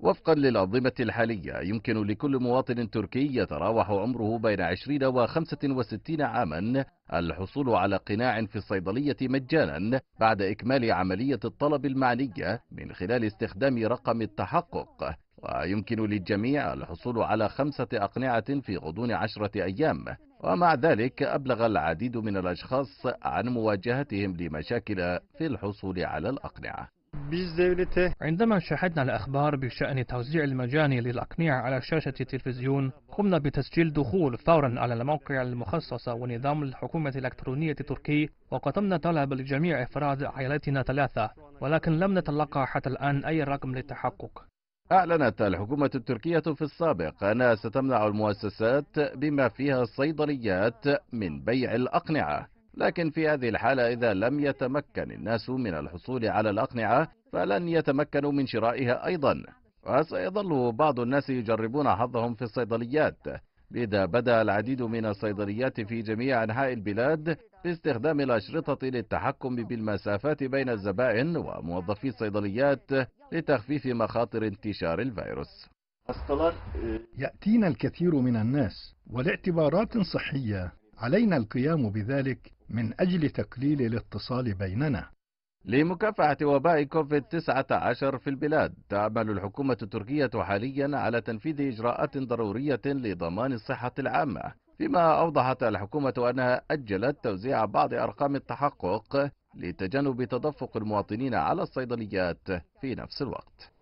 وفقا للأنظمة الحالية يمكن لكل مواطن تركي يتراوح عمره بين 20 و 65 عاما الحصول على قناع في الصيدلية مجانا بعد إكمال عملية الطلب المعنية من خلال استخدام رقم التحقق ويمكن للجميع الحصول على خمسة أقنعة في غضون عشرة أيام ومع ذلك أبلغ العديد من الأشخاص عن مواجهتهم لمشاكل في الحصول على الأقنعة عندما شاهدنا الأخبار بشأن توزيع المجاني للأقنعة على شاشة التلفزيون قمنا بتسجيل دخول فورا على الموقع المخصص ونظام الحكومة الإلكترونية التركي وقدمنا طلب لجميع أفراد عائلتنا ثلاثة ولكن لم نتلقى حتى الآن أي رقم للتحقق أعلنت الحكومة التركية في السابق أنها ستمنع المؤسسات بما فيها الصيدليات من بيع الأقنعة لكن في هذه الحالة إذا لم يتمكن الناس من الحصول على الأقنعة فلن يتمكنوا من شرائها أيضا وسيظل بعض الناس يجربون حظهم في الصيدليات لذا بدأ العديد من الصيدليات في جميع أنحاء البلاد باستخدام الأشرطة للتحكم بالمسافات بين الزبائن وموظفي الصيدليات لتخفيف مخاطر انتشار الفيروس يأتينا الكثير من الناس ولاعتبارات صحية علينا القيام بذلك من أجل تقليل الاتصال بيننا لمكافحة وباء كوفيد-19 في البلاد تعمل الحكومة التركية حاليا على تنفيذ إجراءات ضرورية لضمان الصحة العامة فيما أوضحت الحكومة أنها أجلت توزيع بعض أرقام التحقق لتجنب تدفق المواطنين على الصيدليات في نفس الوقت